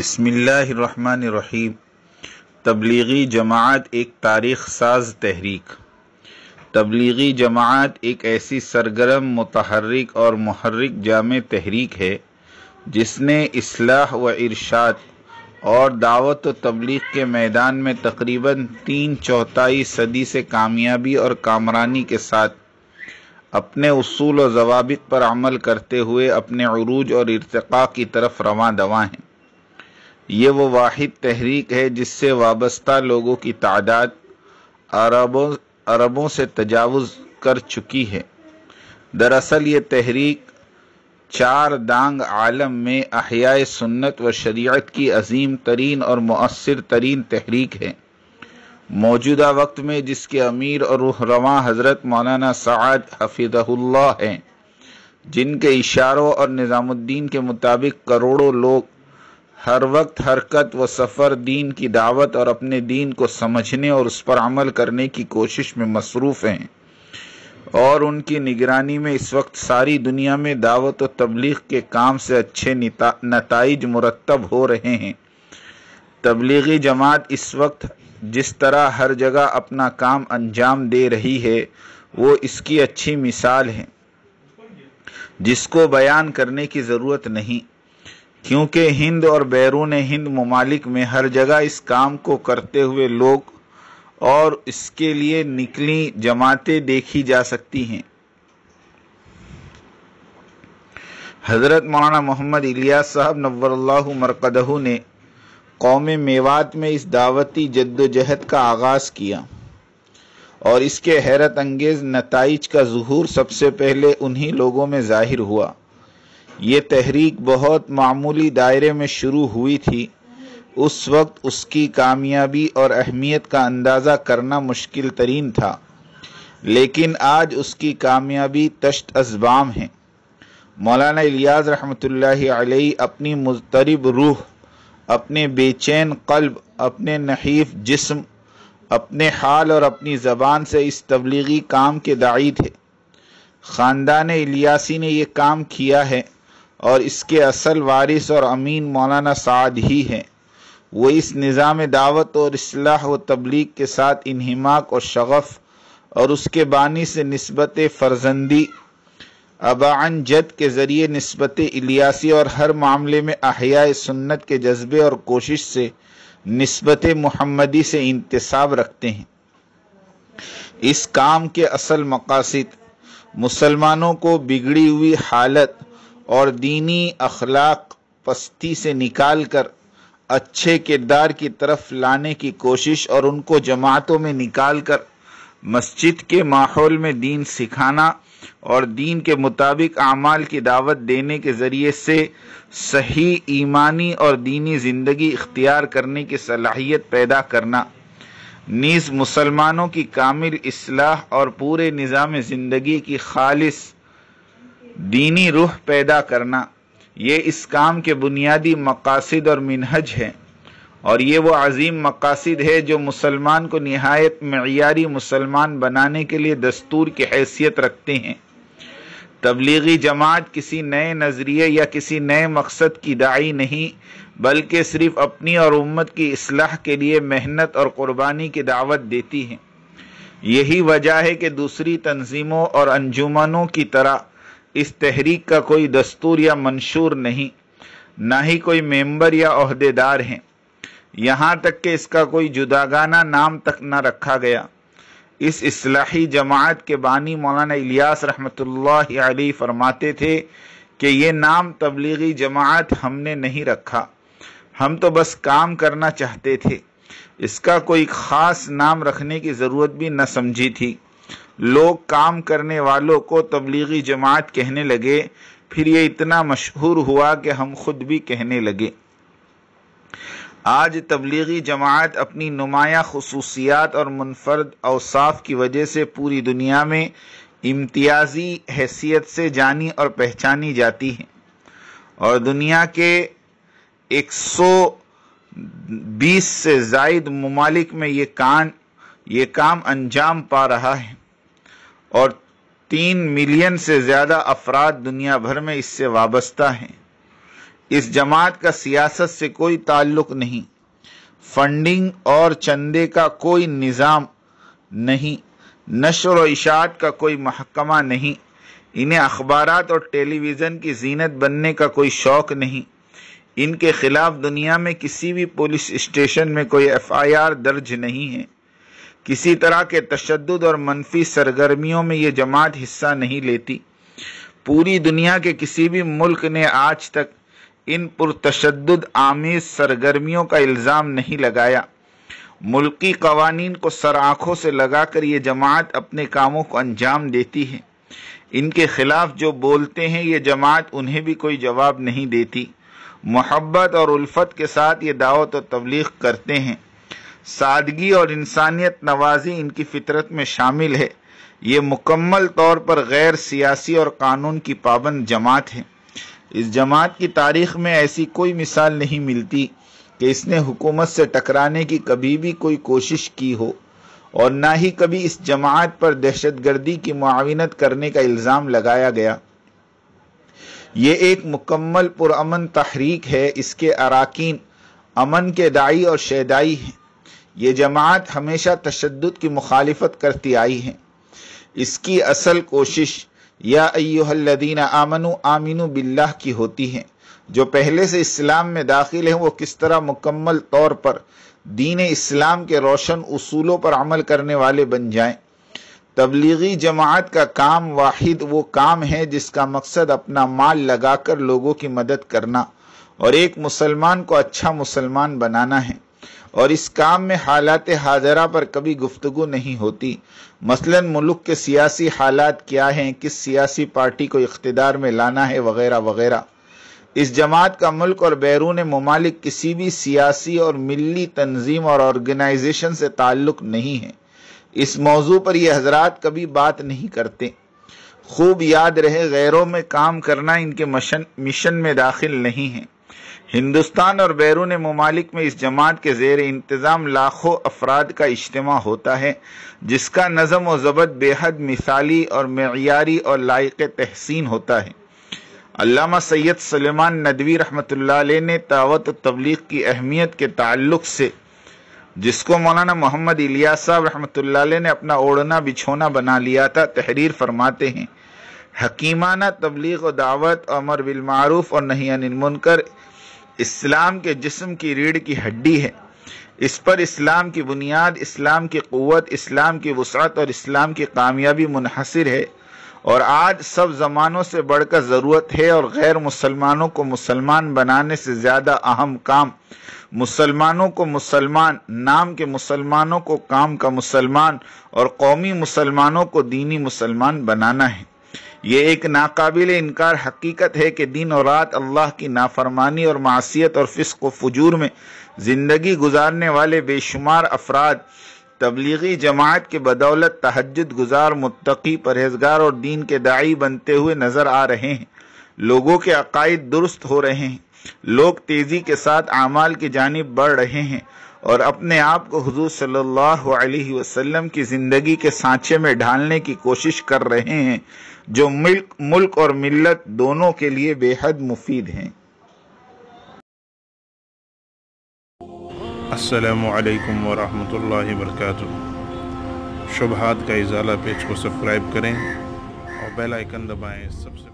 बसमिल्लाम तबलीगी जमात एक तारीख साज तहरीक तबलीगी जमात एक ऐसी सरगर्म मतहरक और महरक जाम तहरीक है जिसने असलाह व इरशाद और दावत व तबलीग के मैदान में तकरीबन तीन चौथाई सदी से कामयाबी और कामरानी के साथ अपने असूल और जवाब पर अमल करते हुए अपने अरूज और इरतक़ा की तरफ रवा दवा हैं ये वो वाहिद तहरीक है जिससे वाबस्ता लोगों की तादाद अरबों अरबों से तजावज़ कर चुकी है दरअसल ये तहरीक चार दांग आलम में अहिया सुन्नत व शरीयत की अजीम तरीन और मौसर तरीन तहरीक है मौजूदा वक्त में जिसके अमीर और रहरवा हज़रत मौलाना साद हफीदुल्ला हैं जिनके इशारों और निज़ामुद्दीन के मुताबिक करोड़ों लोग हर वक्त हरकत व सफ़र दीन की दावत और अपने दीन को समझने और उस पर अमल करने की कोशिश में मसरूफ़ हैं और उनकी निगरानी में इस वक्त सारी दुनिया में दावत और तबलीग के काम से अच्छे नतज मुरतब हो रहे हैं तबलीगी जमात इस वक्त जिस तरह हर जगह अपना काम अंजाम दे रही है वो इसकी अच्छी मिसाल है जिसको बयान करने की ज़रूरत नहीं क्योंकि हिंद और बैरून हिंद ममालिक में हर जगह इस काम को करते हुए लोग और इसके लिए निकली जमातें देखी जा सकती हैं हज़रत मौलाना मोहम्मद इलियास साहब नवर्ल्ला मरकदहू ने कौम मेवात में इस दावती जद्दोजहद का आगाज़ किया और इसके हैरत अंगेज़ नतज का जहूर सबसे पहले उन्हीं लोगों में ज़ाहिर हुआ ये तहरीक बहुत मामूली दायरे में शुरू हुई थी उस वक्त उसकी कामयाबी और अहमियत का अंदाज़ा करना मुश्किल तरीन था लेकिन आज उसकी कामयाबी तश्त अजबाम है मौलाना इलियास रहमत आलही अपनी मुजतरब रूह अपने बेचैन कल्ब अपने नहीफ जिस्म अपने हाल और अपनी ज़बान से इस तबलीगी काम के दाई थे ख़ानदान इलियासी ने यह काम किया है और इसके असल वारिस और अमीन मौलाना साद ही हैं वो इस निज़ाम दावत और असलाह व तबलीग के साथ इनहमाक और शगफ़ और उसके बानी से नस्बत फ़र्जंदी अबान जद के ज़रिए नस्बत इलियासी और हर मामले में अहिया सुन्नत के जज्बे और कोशिश से नस्बत महमदी से इंतसाब रखते हैं इस काम के असल मकासद मुसलमानों को बिगड़ी हुई हालत और दीनी अखलाक पस्ती से निकाल कर अच्छे किरदार की तरफ लाने की कोशिश और उनको जमातों में निकाल कर मस्जिद के माहौल में दीन सिखाना और दीन के मुताबिक आमाल की दावत देने के ज़रिए से सही ईमानी और दीनी ज़िंदगी इख्तियार करने की सलाहियत पैदा करना नीज़ मुसलमानों की कामिल असलाह और पूरे निज़ाम ज़िंदगी की खालिश दीनी रूह पैदा करना ये इस काम के बुनियादी मकासद और मिनहज हैं और ये वो अजीम मकासद है जो मुसलमान को नहायत मैारी मुसलमान बनाने के लिए दस्तूर की हैसियत रखते हैं तबलीगी जमात किसी नए नज़रिए या किसी नए मकसद की दाई नहीं बल्कि सिर्फ अपनी और उम्मत की असलाह के लिए मेहनत और क़ुरबानी की दावत देती है यही वजह है कि दूसरी तंजीमों और अंजुमनों की तरह इस तहरीक का कोई दस्तूर या मंशूर नहीं ना ही कोई मेंबर या अहदेदार हैं यहाँ तक कि इसका कोई जुदागाना नाम तक न रखा गया इस इसलाही जमात के बानी मौलाना इलियास रहमतुल्लाह अली फरमाते थे कि ये नाम तबलीगी जमात हमने नहीं रखा हम तो बस काम करना चाहते थे इसका कोई ख़ास नाम रखने की ज़रूरत भी न समझी थी लोग काम करने वालों को तबलीगी जमात कहने लगे फिर ये इतना मशहूर हुआ कि हम खुद भी कहने लगे आज तबलीगी जमात अपनी नुमाया खसूसियात और मुनफरद अवसाफ की वजह से पूरी दुनिया में इम्तियाजी हैसियत से जानी और पहचानी जाती है और दुनिया के 120 से जायद ममालिक में ये कान ये काम अंजाम पा रहा है और तीन मिलियन से ज़्यादा अफराद दुनिया भर में इससे वाबस्ता हैं इस जमात का सियासत से कोई ताल्लुक नहीं फंडिंग और चंदे का कोई निज़ाम नहीं नशर व इशात का कोई महकमा नहीं इन्हें अखबार और टेलीविज़न की जीनत बनने का कोई शौक़ नहीं इनके खिलाफ दुनिया में किसी भी पुलिस स्टेशन में कोई एफआईआर दर्ज नहीं है किसी तरह के तशद और मनफी सरगर्मियों में ये जमात हिस्सा नहीं लेती पूरी दुनिया के किसी भी मुल्क ने आज तक इन पुरतशद आमेज सरगर्मियों का इल्ज़ाम नहीं लगाया मुल्की कवानीन को सर आँखों से लगाकर ये जमात अपने कामों को अंजाम देती है इनके खिलाफ जो बोलते हैं ये जमात उन्हें भी कोई जवाब नहीं देती मोहब्बत और उल्फत के साथ ये दावत और तबलीग करते हैं सादगी और इंसानियत नवाजी इनकी फितरत में शामिल है ये मुकम्मल तौर पर गैर सियासी और कानून की पाबंद जमात है इस जमात की तारीख में ऐसी कोई मिसाल नहीं मिलती कि इसने हुकूमत से टकराने की कभी भी कोई कोशिश की हो और ना ही कभी इस जमात पर दहशतगर्दी की मुआवनत करने का इल्ज़ाम लगाया गया ये एक मुकम्मल पुरमन तहरीक है इसके अरकान अमन के दाई और शेदाई हैं ये जमात हमेशा तशद की मुखालफत करती आई है इसकी असल कोशिश या अयोहल्लिन आमनु आमिनु बिल्लाह की होती है जो पहले से इस्लाम में दाखिल है वो किस तरह मुकम्मल तौर पर दीन इस्लाम के रोशन असूलों पर अमल करने वाले बन जाए तबलीगी जमात का काम वाहिद वो काम है जिसका मकसद अपना माल लगाकर लोगों की मदद करना और एक मुसलमान को अच्छा मुसलमान बनाना है और इस काम में हालात हाजरा पर कभी गुफ्तु नहीं होती मसलन मुल्क के सियासी हालात क्या हैं किस सियासी पार्टी को इकतदार में लाना है वगैरह वगैरह इस जमात का मुल्क और बैरून ममालिक किसी भी सियासी और मिली तंजीम और ऑर्गेनाइजेशन से ताल्लुक़ नहीं है इस मौजू पर यह हजरात कभी बात नहीं करते खूब याद रहे गैरों में काम करना इनके मशन मिशन में दाखिल नहीं है हिंदुस्तान और बैरून ममालिक में इस जमात के जेर इंतज़ाम लाखों अफराद का इज्तम होता है जिसका नज़म व ज़बत बेहद मिसाली और मैारी और लायक तहसीन होता है अलामा सैयद सलेमान नदवी रहमत ने तावत तबलीग की अहमियत के ताल्लुक से जिसको मौलाना मोहम्मद इलिया साहब रहमत ने अपना ओढ़ना बिछोना बना लिया था तहरीर फरमाते हैं हकीमाना तबलीग व दावत अमर बिलमारूफ और नहीं अनिल मुनकर इस्लाम के जिस्म की रीढ़ की हड्डी है इस पर इस्लाम की बुनियाद इस्लाम की क़वत इस्लाम की वसत और इस्लाम की कामयाबी मुनहसर है और आज सब ज़मानों से बढ़कर ज़रूरत है और गैर मुसलमानों को मुसलमान बनाने से ज़्यादा अहम काम मुसलमानों को मुसलमान नाम के मुसलमानों को काम का मुसलमान और कौमी मुसलमानों को दीनी मुसलमान बनाना है ये एक नाकाबिल इनकार हकीकत है कि दिन और रात अल्लाह की नाफरमानी और मासीत और फिस्क व फजूर में ज़िंदगी गुजारने वाले बेशुमार अफराद तबलीगी जमात के बदौलत तहजद गुजार मुतकी परहेजगार और दीन के दाई बनते हुए नज़र आ रहे हैं लोगों के अकायद दुरुस्त हो रहे हैं लोग तेज़ी के साथ अमाल की जानब बढ़ रहे हैं और अपने आप को हजूर सल्ला वसलम की ज़िंदगी के सांचे में ढालने की कोशिश कर रहे हैं जो मिल्क मुल्क और मिल्लत दोनों के लिए बेहद मुफीद हैं असलकम वरहमल वर्क शुभहात का इजाला पेज को सब्सक्राइब करें और बेल आइकन दबाएं सबसे